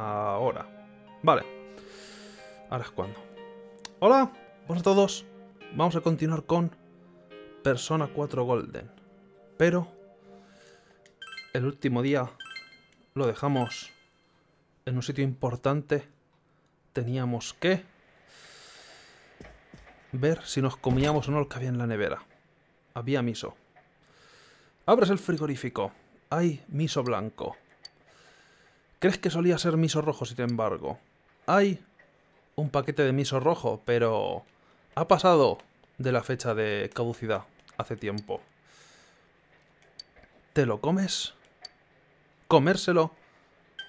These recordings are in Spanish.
Ahora. Vale. Ahora es cuando. Hola, buenas a todos. Vamos a continuar con Persona 4 Golden. Pero el último día lo dejamos en un sitio importante. Teníamos que ver si nos comíamos o no lo que había en la nevera. Había miso. Abres el frigorífico. Hay miso blanco. ¿Crees que solía ser miso rojo, sin embargo? Hay un paquete de miso rojo, pero ha pasado de la fecha de caducidad hace tiempo. ¿Te lo comes? ¿Comérselo?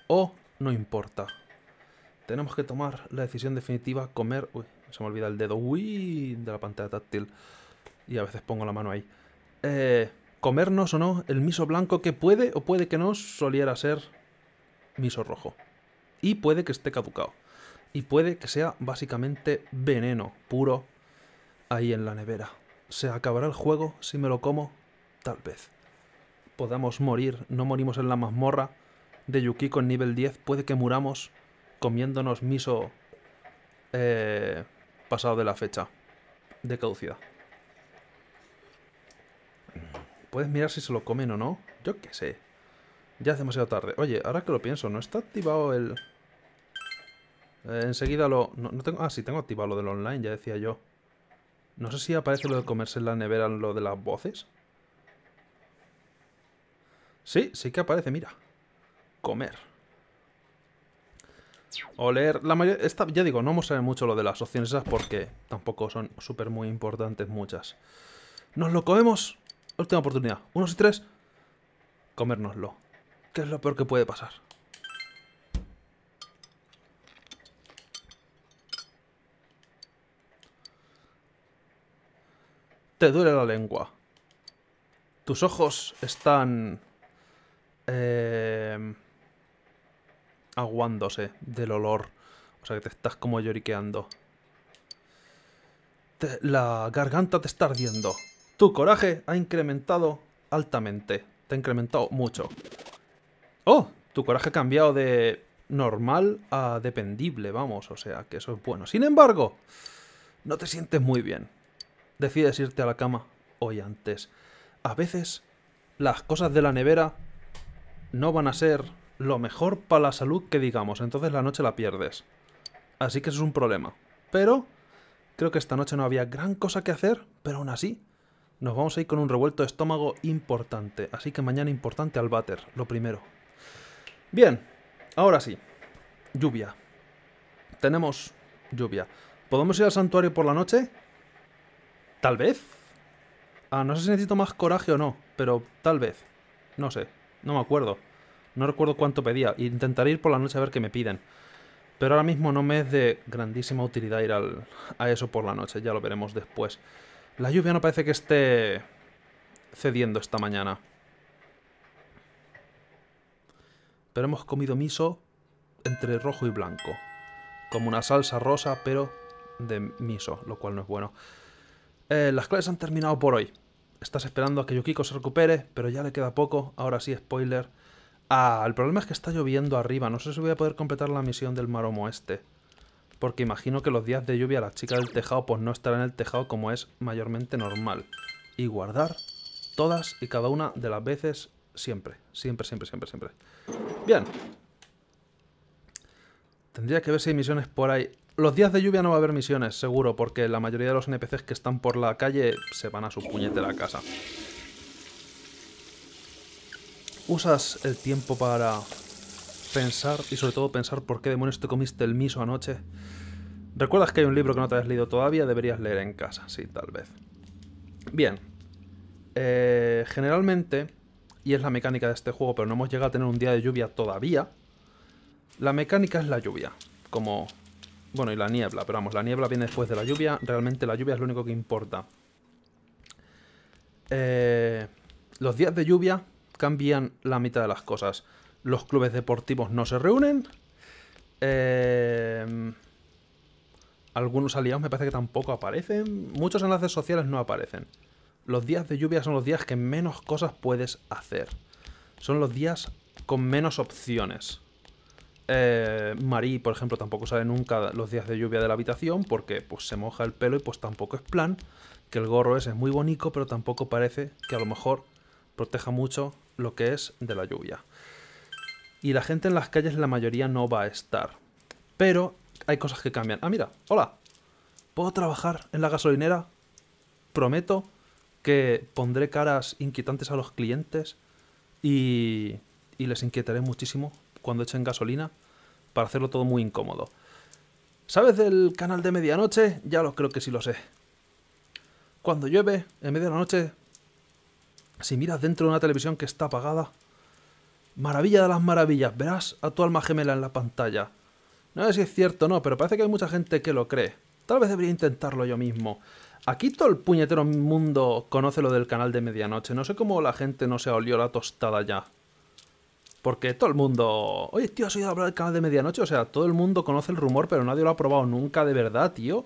¿O no importa? Tenemos que tomar la decisión definitiva, comer... Uy, se me olvida el dedo, uy, de la pantalla táctil. Y a veces pongo la mano ahí. Eh, comernos o no el miso blanco que puede o puede que no soliera ser miso rojo. Y puede que esté caducado. Y puede que sea básicamente veneno puro ahí en la nevera. ¿Se acabará el juego si me lo como? Tal vez. Podamos morir, no morimos en la mazmorra de Yukiko en nivel 10. Puede que muramos comiéndonos miso eh, pasado de la fecha de caducidad. Puedes mirar si se lo comen o no. Yo qué sé. Ya es demasiado tarde. Oye, ahora que lo pienso, ¿no está activado el...? Eh, enseguida lo... No, tengo... Ah, sí, tengo activado lo del online, ya decía yo. No sé si aparece lo de comerse en la nevera, lo de las voces. Sí, sí que aparece, mira. Comer. Oler. La mayoría... Esta, ya digo, no vamos a mucho lo de las opciones esas porque tampoco son súper muy importantes muchas. ¡Nos lo comemos! Última oportunidad. Unos y tres. Comérnoslo. ¿Qué es lo peor que puede pasar? Te duele la lengua. Tus ojos están... Eh, aguándose del olor. O sea que te estás como lloriqueando. la garganta te está ardiendo. Tu coraje ha incrementado altamente. Te ha incrementado mucho. ¡Oh! Tu coraje ha cambiado de normal a dependible, vamos, o sea que eso es bueno. Sin embargo, no te sientes muy bien. Decides irte a la cama hoy antes. A veces las cosas de la nevera no van a ser lo mejor para la salud que digamos, entonces la noche la pierdes. Así que eso es un problema. Pero creo que esta noche no había gran cosa que hacer, pero aún así nos vamos a ir con un revuelto de estómago importante. Así que mañana importante al váter, lo primero. Bien, ahora sí. Lluvia. Tenemos lluvia. ¿Podemos ir al santuario por la noche? Tal vez. Ah, no sé si necesito más coraje o no, pero tal vez. No sé, no me acuerdo. No recuerdo cuánto pedía. Intentaré ir por la noche a ver qué me piden. Pero ahora mismo no me es de grandísima utilidad ir al, a eso por la noche, ya lo veremos después. La lluvia no parece que esté cediendo esta mañana. pero hemos comido miso entre rojo y blanco. Como una salsa rosa, pero de miso, lo cual no es bueno. Eh, las clases han terminado por hoy. Estás esperando a que Yukiko se recupere, pero ya le queda poco. Ahora sí, spoiler. Ah, el problema es que está lloviendo arriba. No sé si voy a poder completar la misión del maromo este. Porque imagino que los días de lluvia la chica del tejado pues no estará en el tejado como es mayormente normal. Y guardar todas y cada una de las veces Siempre, siempre, siempre, siempre, siempre. Bien. Tendría que ver si hay misiones por ahí. Los días de lluvia no va a haber misiones, seguro, porque la mayoría de los NPCs que están por la calle se van a su puñetera casa. Usas el tiempo para pensar y sobre todo pensar por qué demonios te comiste el miso anoche. ¿Recuerdas que hay un libro que no te has leído todavía? Deberías leer en casa, sí, tal vez. Bien. Eh, generalmente y es la mecánica de este juego, pero no hemos llegado a tener un día de lluvia todavía. La mecánica es la lluvia, como... Bueno, y la niebla, pero vamos, la niebla viene después de la lluvia, realmente la lluvia es lo único que importa. Eh, los días de lluvia cambian la mitad de las cosas. Los clubes deportivos no se reúnen. Eh, algunos aliados me parece que tampoco aparecen. Muchos enlaces sociales no aparecen los días de lluvia son los días que menos cosas puedes hacer. Son los días con menos opciones. Eh, por ejemplo, tampoco sabe nunca los días de lluvia de la habitación porque pues, se moja el pelo y pues tampoco es plan. Que el gorro ese es muy bonito, pero tampoco parece que a lo mejor proteja mucho lo que es de la lluvia. Y la gente en las calles la mayoría no va a estar. Pero hay cosas que cambian. Ah, mira, hola. ¿Puedo trabajar en la gasolinera? Prometo que pondré caras inquietantes a los clientes y, y les inquietaré muchísimo cuando echen gasolina para hacerlo todo muy incómodo. ¿Sabes del canal de medianoche? Ya lo creo que sí lo sé. Cuando llueve, en medianoche noche, si miras dentro de una televisión que está apagada, maravilla de las maravillas, verás a tu alma gemela en la pantalla. No sé si es cierto o no, pero parece que hay mucha gente que lo cree. Tal vez debería intentarlo yo mismo. Aquí todo el puñetero mundo conoce lo del canal de medianoche. No sé cómo la gente no se olió la tostada ya. Porque todo el mundo... Oye, tío, ¿has oído hablar del canal de medianoche? O sea, todo el mundo conoce el rumor, pero nadie lo ha probado nunca de verdad, tío.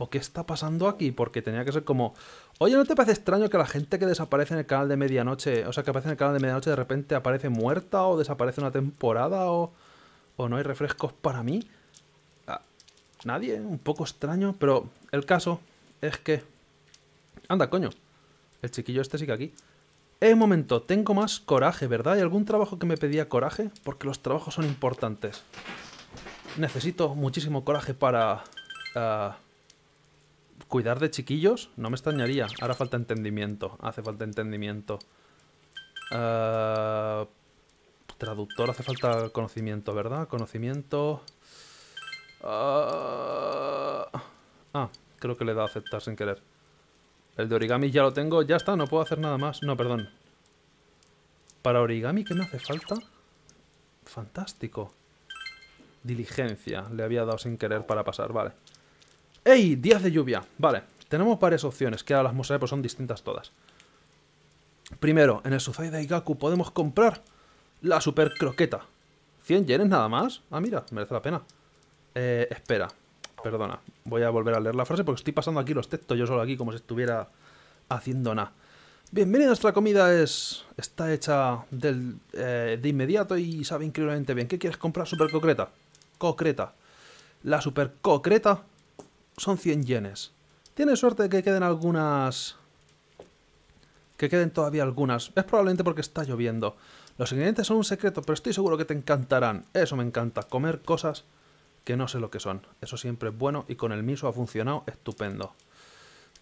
¿O qué está pasando aquí? Porque tenía que ser como... Oye, ¿no te parece extraño que la gente que desaparece en el canal de medianoche... O sea, que aparece en el canal de medianoche de repente aparece muerta o desaparece una temporada o... O no hay refrescos para mí? Ah, nadie, un poco extraño, pero el caso es que... Anda, coño. El chiquillo este sigue aquí. Eh, momento, tengo más coraje, ¿verdad? ¿Hay algún trabajo que me pedía coraje? Porque los trabajos son importantes. Necesito muchísimo coraje para... Ah, ¿Cuidar de chiquillos? No me extrañaría. Ahora falta entendimiento. Hace falta entendimiento. Ah, traductor, hace falta conocimiento, ¿verdad? Conocimiento... ah, ah. Creo que le da a aceptar sin querer. El de origami ya lo tengo. Ya está, no puedo hacer nada más. No, perdón. Para origami, ¿qué me hace falta? Fantástico. Diligencia. Le había dado sin querer para pasar, vale. ¡Ey! Días de lluvia. Vale. Tenemos varias opciones, que ahora las mosaicos pues son distintas todas. Primero, en el de Igaku podemos comprar la super croqueta. ¿100 yenes nada más? Ah, mira, merece la pena. Eh, espera. Perdona, voy a volver a leer la frase porque estoy pasando aquí los textos yo solo aquí como si estuviera haciendo nada. Bienvenida, nuestra comida es está hecha eh, de inmediato y sabe increíblemente bien. ¿Qué quieres comprar? Super concreta. Concreta. La super concreta son 100 yenes. Tienes suerte de que queden algunas... Que queden todavía algunas. Es probablemente porque está lloviendo. Los ingredientes son un secreto, pero estoy seguro que te encantarán. Eso me encanta, comer cosas que no sé lo que son. Eso siempre es bueno y con el miso ha funcionado estupendo.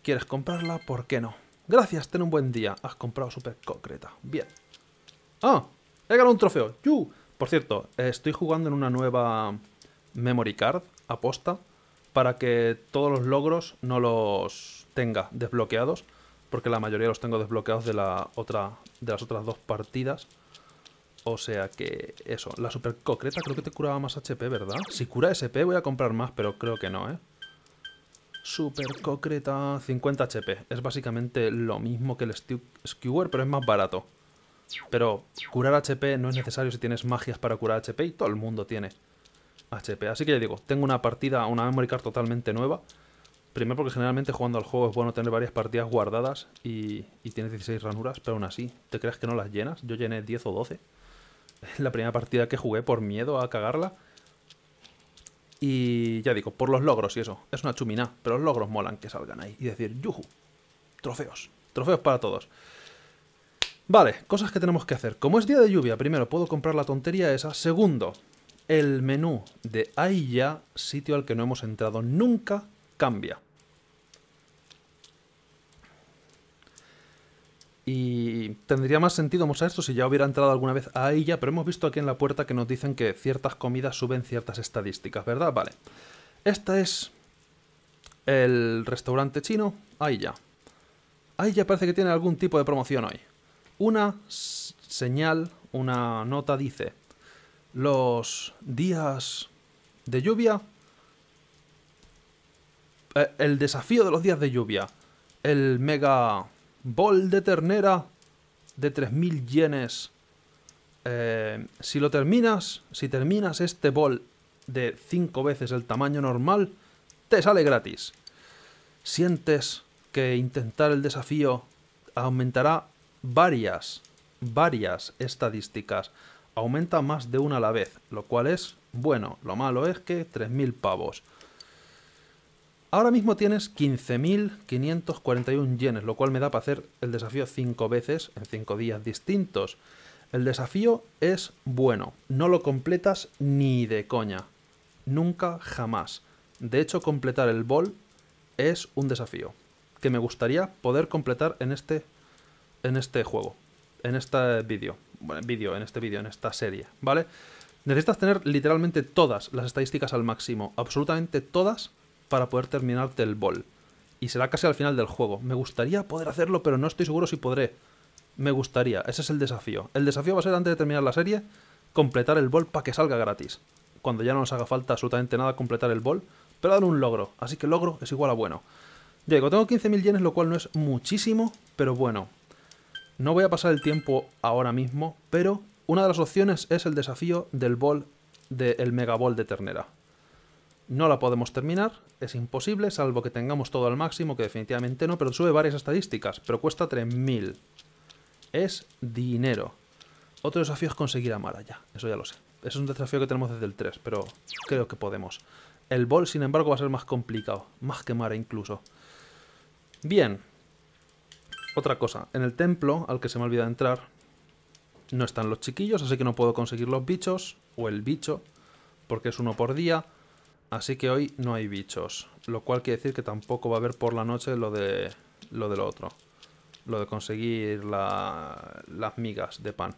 ¿Quieres comprarla? ¿Por qué no? Gracias, ten un buen día. Has comprado súper concreta. Bien. ¡Ah! He ganado un trofeo. ¡Yu! Por cierto, estoy jugando en una nueva memory card aposta para que todos los logros no los tenga desbloqueados porque la mayoría los tengo desbloqueados de la otra de las otras dos partidas o sea que eso, la super concreta creo que te curaba más HP, ¿verdad? Si cura SP voy a comprar más, pero creo que no, ¿eh? Super concreta 50 HP. Es básicamente lo mismo que el Skewer, pero es más barato. Pero curar HP no es necesario si tienes magias para curar HP y todo el mundo tiene HP. Así que ya digo, tengo una partida, una memory card totalmente nueva. Primero porque generalmente jugando al juego es bueno tener varias partidas guardadas y, y tienes 16 ranuras, pero aún así, ¿te crees que no las llenas? Yo llené 10 o 12. la primera partida que jugué por miedo a cagarla. Y ya digo, por los logros y eso. Es una chumina, pero los logros molan que salgan ahí. Y decir, yuju, trofeos. Trofeos para todos. Vale, cosas que tenemos que hacer. Como es día de lluvia, primero puedo comprar la tontería esa. Segundo, el menú de ahí ya sitio al que no hemos entrado nunca, cambia. Y tendría más sentido mostrar esto si ya hubiera entrado alguna vez a ella, pero hemos visto aquí en la puerta que nos dicen que ciertas comidas suben ciertas estadísticas, ¿verdad? Vale. Esta es el restaurante chino ahí ya parece que tiene algún tipo de promoción hoy. Una señal, una nota dice, los días de lluvia... Eh, el desafío de los días de lluvia. El mega Bol de ternera de 3.000 yenes. Eh, si lo terminas, si terminas este bol de 5 veces el tamaño normal, te sale gratis. Sientes que intentar el desafío aumentará varias, varias estadísticas. Aumenta más de una a la vez, lo cual es bueno. Lo malo es que 3.000 pavos. Ahora mismo tienes 15.541 yenes, lo cual me da para hacer el desafío 5 veces en 5 días distintos. El desafío es bueno, no lo completas ni de coña. Nunca jamás. De hecho, completar el bol es un desafío que me gustaría poder completar en este en este juego, en este vídeo, vídeo, en este vídeo, en esta serie, ¿vale? Necesitas tener literalmente todas las estadísticas al máximo, absolutamente todas para poder terminarte el bol. Y será casi al final del juego. Me gustaría poder hacerlo, pero no estoy seguro si podré. Me gustaría, ese es el desafío. El desafío va a ser antes de terminar la serie, completar el bol para que salga gratis. Cuando ya no nos haga falta absolutamente nada completar el bol, pero dar un logro. Así que logro es igual a bueno. Diego, tengo 15.000 yenes, lo cual no es muchísimo, pero bueno. No voy a pasar el tiempo ahora mismo, pero una de las opciones es el desafío del bol del de, mega bol de ternera. No la podemos terminar, es imposible, salvo que tengamos todo al máximo, que definitivamente no, pero sube varias estadísticas, pero cuesta 3.000. Es dinero. Otro desafío es conseguir a Mara ya, eso ya lo sé. es un desafío que tenemos desde el 3, pero creo que podemos. El bol, sin embargo, va a ser más complicado, más que Mara incluso. Bien. Otra cosa, en el templo, al que se me olvida entrar, no están los chiquillos, así que no puedo conseguir los bichos, o el bicho, porque es uno por día. Así que hoy no hay bichos. Lo cual quiere decir que tampoco va a haber por la noche lo de lo, de lo otro. Lo de conseguir la, las migas de pan.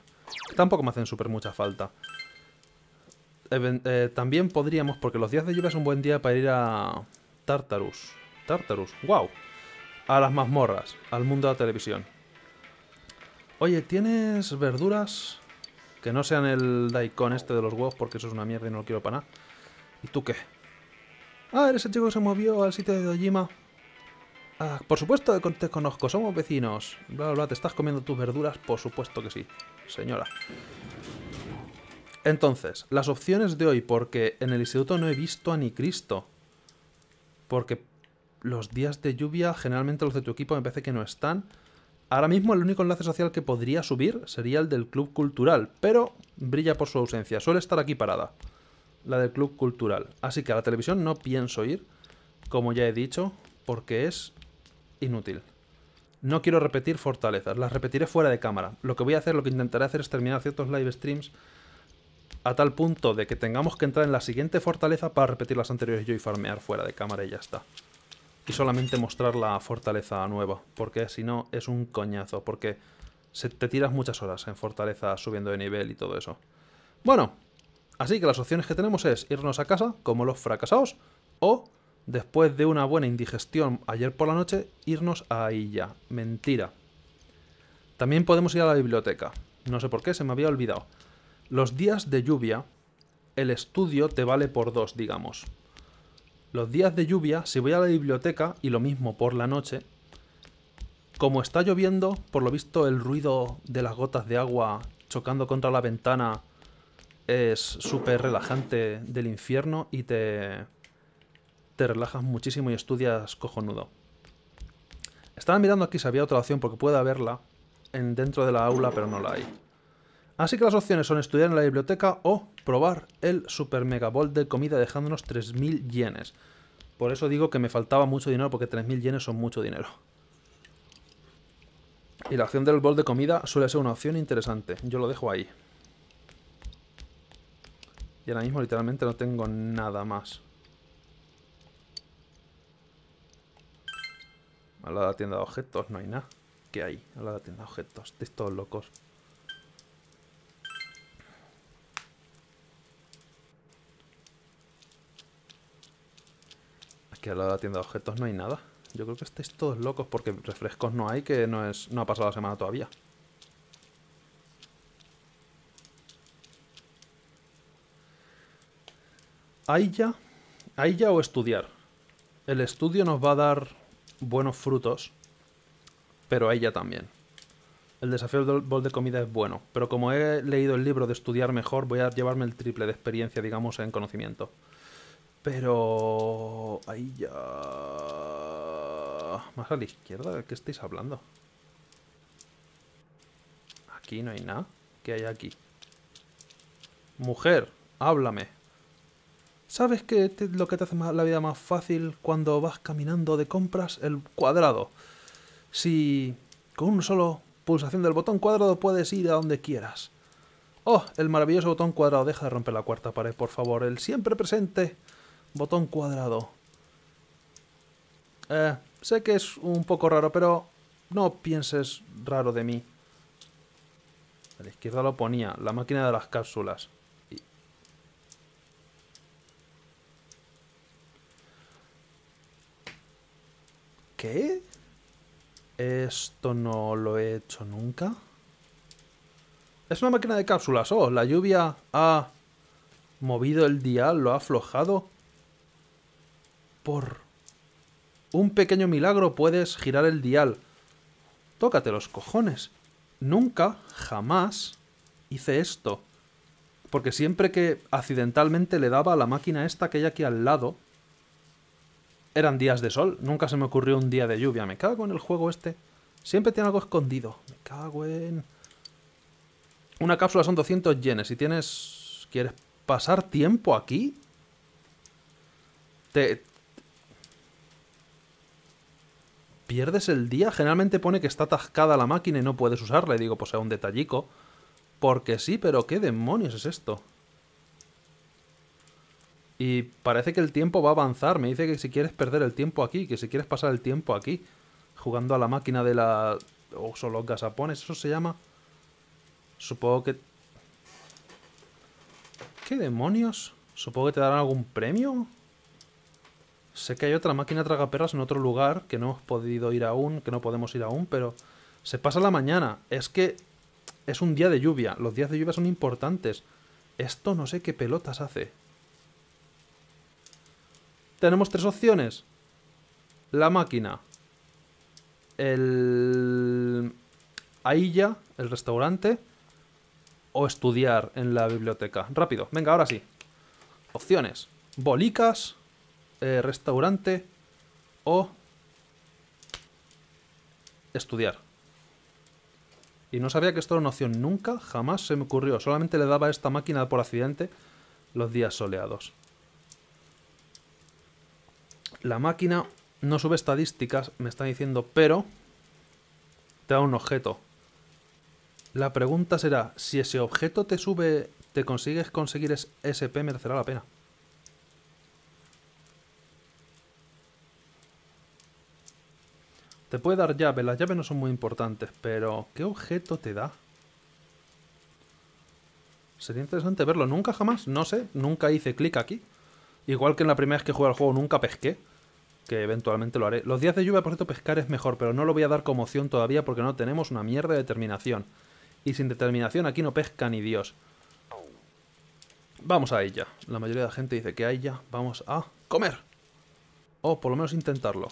Tampoco me hacen súper mucha falta. Eh, también podríamos, porque los días de lluvia es un buen día para ir a Tartarus. Tartarus, wow. A las mazmorras, al mundo de la televisión. Oye, ¿tienes verduras? Que no sean el daikon este de los huevos, porque eso es una mierda y no lo quiero para nada. ¿Y tú qué? Ah, eres el chico se movió al sitio de Dojima. Ah, por supuesto que te conozco, somos vecinos. Bla, bla, te estás comiendo tus verduras, por supuesto que sí, señora. Entonces, las opciones de hoy, porque en el instituto no he visto a ni Cristo. Porque los días de lluvia, generalmente los de tu equipo me parece que no están. Ahora mismo el único enlace social que podría subir sería el del club cultural, pero brilla por su ausencia, suele estar aquí parada la del Club Cultural. Así que a la televisión no pienso ir, como ya he dicho, porque es inútil. No quiero repetir fortalezas, las repetiré fuera de cámara. Lo que voy a hacer, lo que intentaré hacer es terminar ciertos live streams a tal punto de que tengamos que entrar en la siguiente fortaleza para repetir las anteriores yo y farmear fuera de cámara y ya está. Y solamente mostrar la fortaleza nueva, porque si no es un coñazo, porque se te tiras muchas horas en fortaleza subiendo de nivel y todo eso. Bueno, Así que las opciones que tenemos es irnos a casa como los fracasados o, después de una buena indigestión ayer por la noche, irnos a Illa. Mentira. También podemos ir a la biblioteca. No sé por qué, se me había olvidado. Los días de lluvia, el estudio te vale por dos, digamos. Los días de lluvia, si voy a la biblioteca, y lo mismo por la noche, como está lloviendo, por lo visto el ruido de las gotas de agua chocando contra la ventana es súper relajante del infierno y te, te relajas muchísimo y estudias cojonudo. Estaba mirando aquí si había otra opción porque puede haberla en, dentro de la aula, pero no la hay. Así que las opciones son estudiar en la biblioteca o probar el super mega bol de comida dejándonos 3.000 yenes. Por eso digo que me faltaba mucho dinero porque 3.000 yenes son mucho dinero. Y la opción del bol de comida suele ser una opción interesante. Yo lo dejo ahí. Y ahora mismo literalmente no tengo nada más. A la tienda de objetos no hay nada. ¿Qué hay? A la tienda de objetos. estáis todos locos. Aquí a la tienda de objetos no hay nada. Yo creo que estáis todos locos porque refrescos no hay, que no, es, no ha pasado la semana todavía. Ailla, ya o estudiar. El estudio nos va a dar buenos frutos, pero ella también. El desafío del bol de comida es bueno, pero como he leído el libro de estudiar mejor, voy a llevarme el triple de experiencia, digamos, en conocimiento. Pero... Ahí ya... Más a la izquierda, ¿de qué estáis hablando? Aquí no hay nada. ¿Qué hay aquí? Mujer, háblame. ¿Sabes qué es lo que te hace la vida más fácil cuando vas caminando de compras? El cuadrado. Si con un solo pulsación del botón cuadrado puedes ir a donde quieras. Oh, el maravilloso botón cuadrado. Deja de romper la cuarta pared, por favor. El siempre presente botón cuadrado. Eh, sé que es un poco raro, pero no pienses raro de mí. A la izquierda lo ponía, la máquina de las cápsulas. ¿Qué? Esto no lo he hecho nunca. Es una máquina de cápsulas. Oh, la lluvia ha movido el dial, lo ha aflojado. Por un pequeño milagro puedes girar el dial. Tócate los cojones. Nunca, jamás, hice esto. Porque siempre que accidentalmente le daba a la máquina esta que hay aquí al lado, eran días de sol. Nunca se me ocurrió un día de lluvia. Me cago en el juego este. Siempre tiene algo escondido. Me cago en... Una cápsula son 200 yenes. Si tienes... ¿Quieres pasar tiempo aquí? Te... Pierdes el día. Generalmente pone que está atascada la máquina y no puedes usarla. Y digo, pues sea un detallico. Porque sí, pero ¿qué demonios es esto? Y parece que el tiempo va a avanzar. Me dice que si quieres perder el tiempo aquí, que si quieres pasar el tiempo aquí, jugando a la máquina de la... O son los gasapones, eso se llama. Supongo que... ¿Qué demonios? Supongo que te darán algún premio. Sé que hay otra máquina tragaperras en otro lugar que no hemos podido ir aún, que no podemos ir aún, pero se pasa la mañana. Es que es un día de lluvia. Los días de lluvia son importantes. Esto no sé qué pelotas hace. Tenemos tres opciones. La máquina. El... Ailla, el restaurante. O estudiar en la biblioteca. Rápido, venga, ahora sí. Opciones. Bolicas, eh, restaurante o estudiar. Y no sabía que esto era una opción nunca, jamás se me ocurrió. Solamente le daba a esta máquina por accidente los días soleados. La máquina no sube estadísticas, me están diciendo, pero te da un objeto. La pregunta será, si ese objeto te sube, te consigues conseguir SP, merecerá la pena. Te puede dar llave, las llaves no son muy importantes, pero ¿qué objeto te da? Sería interesante verlo, nunca jamás, no sé, nunca hice clic aquí. Igual que en la primera vez que jugué al juego nunca pesqué, que eventualmente lo haré. Los días de lluvia, por cierto, pescar es mejor, pero no lo voy a dar como opción todavía porque no tenemos una mierda de determinación. Y sin determinación aquí no pesca ni Dios. Vamos a ella. La mayoría de la gente dice que a ella vamos a comer. O por lo menos intentarlo.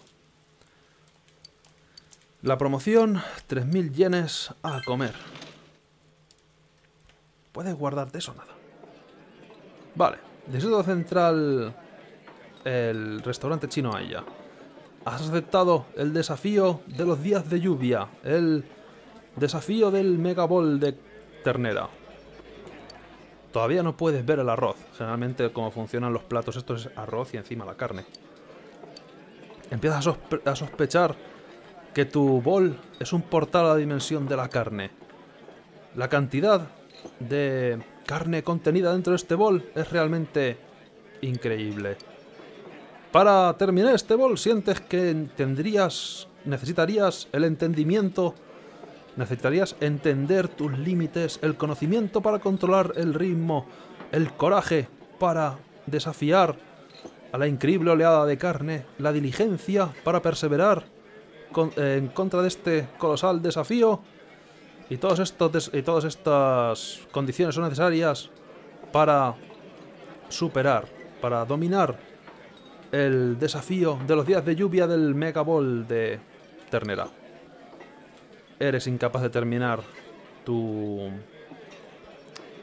La promoción, 3.000 yenes a comer. ¿Puedes guardarte eso nada? Vale. De Central, el restaurante chino Aya. Has aceptado el desafío de los días de lluvia, el desafío del Mega bol de ternera. Todavía no puedes ver el arroz. Generalmente como funcionan los platos esto es arroz y encima la carne. Empiezas a sospechar que tu bol es un portal a la dimensión de la carne. La cantidad de carne contenida dentro de este bol es realmente increíble. Para terminar este bol, sientes que tendrías, necesitarías el entendimiento, necesitarías entender tus límites, el conocimiento para controlar el ritmo, el coraje para desafiar a la increíble oleada de carne, la diligencia para perseverar en contra de este colosal desafío y, todos estos, todas estas condiciones son necesarias para superar, para dominar el desafío de los días de lluvia del Mega Ball de Ternera. Eres incapaz de terminar tu,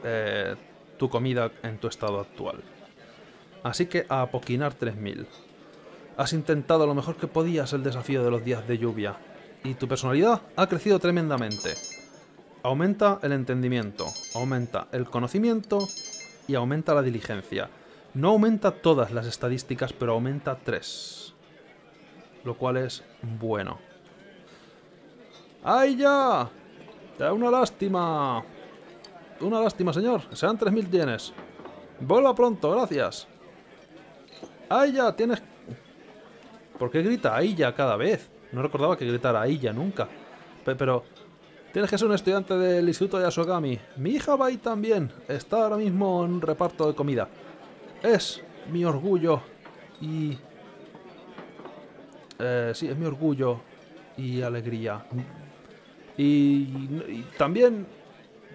eh, tu comida en tu estado actual. Así que a apoquinar 3000. Has intentado lo mejor que podías el desafío de los días de lluvia, y tu personalidad ha crecido tremendamente. Aumenta el entendimiento, aumenta el conocimiento y aumenta la diligencia. No aumenta todas las estadísticas, pero aumenta tres. Lo cual es bueno. ¡Ay ya! Da una lástima. Una lástima, señor. Sean 3.000 yenes. Vuelva pronto, gracias. ¡Ay ya! Tienes... ¿Por qué grita ¡Ay ya! cada vez? No recordaba que gritara ¡Ay ya! nunca. Pero... Tienes que ser un estudiante del Instituto Yasogami. Mi hija va ahí también. Está ahora mismo en reparto de comida. Es mi orgullo y... Eh, sí, es mi orgullo y alegría. Y, y también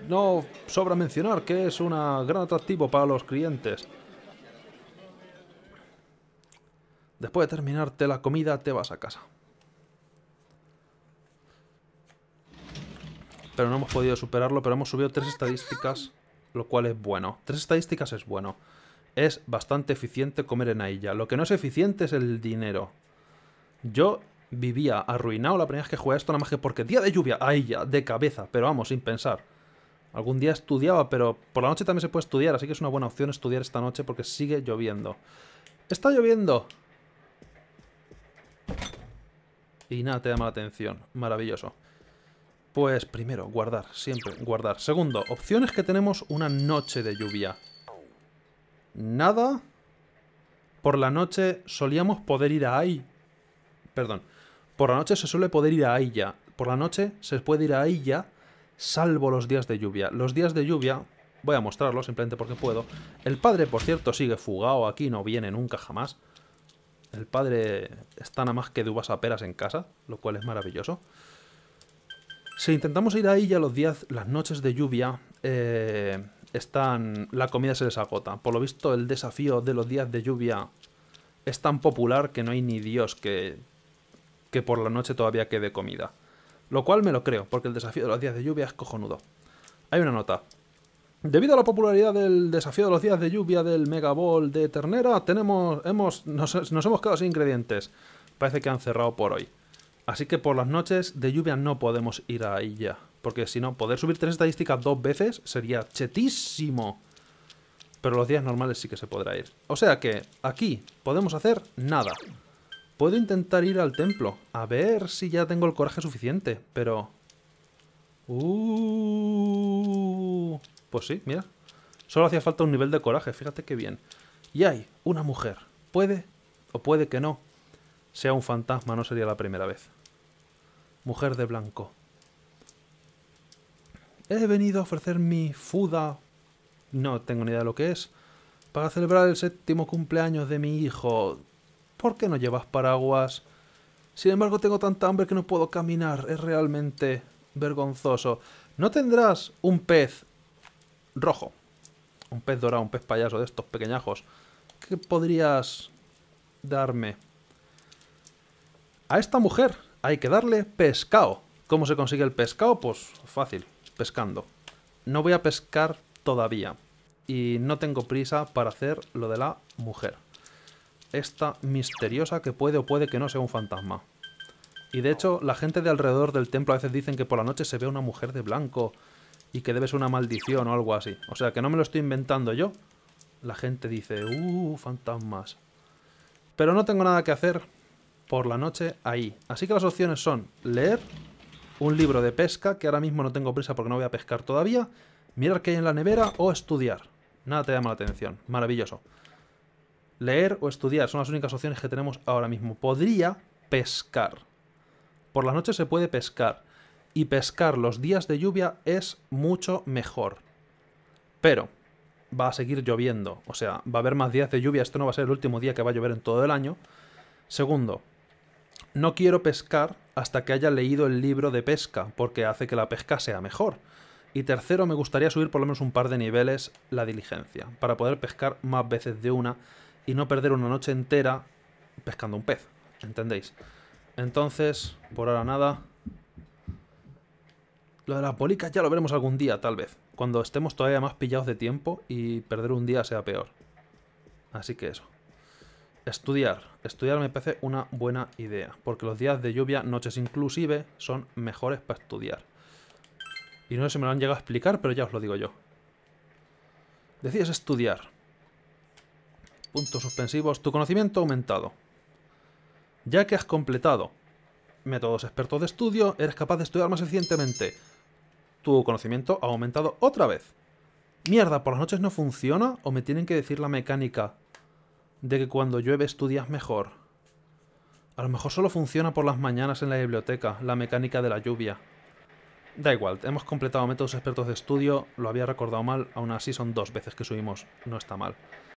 no sobra mencionar que es un gran atractivo para los clientes. Después de terminarte la comida te vas a casa. pero no hemos podido superarlo, pero hemos subido tres estadísticas, lo cual es bueno. Tres estadísticas es bueno. Es bastante eficiente comer en Ailla. Lo que no es eficiente es el dinero. Yo vivía arruinado la primera vez que jugué esto, nada más que porque día de lluvia, Ailla, de cabeza, pero vamos, sin pensar. Algún día estudiaba, pero por la noche también se puede estudiar, así que es una buena opción estudiar esta noche porque sigue lloviendo. ¡Está lloviendo! Y nada, te llama la atención. Maravilloso. Pues primero, guardar, siempre guardar. Segundo, opciones que tenemos una noche de lluvia. Nada. Por la noche solíamos poder ir a ahí. Perdón. Por la noche se suele poder ir a ella. Por la noche se puede ir a ella salvo los días de lluvia. Los días de lluvia, voy a mostrarlo simplemente porque puedo. El padre, por cierto, sigue fugado aquí, no viene nunca jamás. El padre está nada más que de uvas a peras en casa, lo cual es maravilloso. Si intentamos ir ahí, ya los días, las noches de lluvia, eh, están, la comida se les agota. Por lo visto, el desafío de los días de lluvia es tan popular que no hay ni Dios que, que por la noche todavía quede comida. Lo cual me lo creo, porque el desafío de los días de lluvia es cojonudo. Hay una nota. Debido a la popularidad del desafío de los días de lluvia del Mega de ternera, tenemos, hemos, nos hemos quedado sin ingredientes. Parece que han cerrado por hoy. Así que por las noches de lluvia no podemos ir a ya. Porque si no, poder subir tres estadísticas dos veces sería chetísimo. Pero los días normales sí que se podrá ir. O sea que aquí podemos hacer nada. Puedo intentar ir al templo. A ver si ya tengo el coraje suficiente. Pero... Uh, pues sí, mira. Solo hacía falta un nivel de coraje. Fíjate qué bien. Y hay una mujer. Puede o puede que no. Sea un fantasma, no sería la primera vez mujer de blanco. He venido a ofrecer mi fuda, no tengo ni idea de lo que es, para celebrar el séptimo cumpleaños de mi hijo. ¿Por qué no llevas paraguas? Sin embargo, tengo tanta hambre que no puedo caminar. Es realmente vergonzoso. ¿No tendrás un pez rojo? Un pez dorado, un pez payaso de estos pequeñajos. ¿Qué podrías darme? A esta mujer hay que darle pescado. ¿Cómo se consigue el pescado? Pues fácil, pescando. No voy a pescar todavía. Y no tengo prisa para hacer lo de la mujer. Esta misteriosa que puede o puede que no sea un fantasma. Y de hecho, la gente de alrededor del templo a veces dicen que por la noche se ve una mujer de blanco y que debe ser una maldición o algo así. O sea, que no me lo estoy inventando yo. La gente dice, uh, fantasmas. Pero no tengo nada que hacer por la noche ahí. Así que las opciones son leer un libro de pesca, que ahora mismo no tengo prisa porque no voy a pescar todavía, mirar qué hay en la nevera o estudiar. Nada te llama la atención. Maravilloso. Leer o estudiar son las únicas opciones que tenemos ahora mismo. Podría pescar. Por la noche se puede pescar. Y pescar los días de lluvia es mucho mejor. Pero va a seguir lloviendo. O sea, va a haber más días de lluvia. Esto no va a ser el último día que va a llover en todo el año. Segundo, no quiero pescar hasta que haya leído el libro de pesca, porque hace que la pesca sea mejor. Y tercero, me gustaría subir por lo menos un par de niveles la diligencia, para poder pescar más veces de una y no perder una noche entera pescando un pez, ¿entendéis? Entonces, por ahora nada. Lo de las bolicas ya lo veremos algún día, tal vez, cuando estemos todavía más pillados de tiempo y perder un día sea peor. Así que eso. Estudiar. Estudiar me parece una buena idea, porque los días de lluvia, noches inclusive, son mejores para estudiar. Y no si me lo han llegado a explicar, pero ya os lo digo yo. decías estudiar. Puntos suspensivos. Tu conocimiento ha aumentado. Ya que has completado métodos expertos de estudio, eres capaz de estudiar más eficientemente. Tu conocimiento ha aumentado otra vez. Mierda, ¿por las noches no funciona o me tienen que decir la mecánica de que cuando llueve estudias mejor. A lo mejor solo funciona por las mañanas en la biblioteca, la mecánica de la lluvia. Da igual, hemos completado métodos expertos de estudio, lo había recordado mal, aún así son dos veces que subimos, no está mal.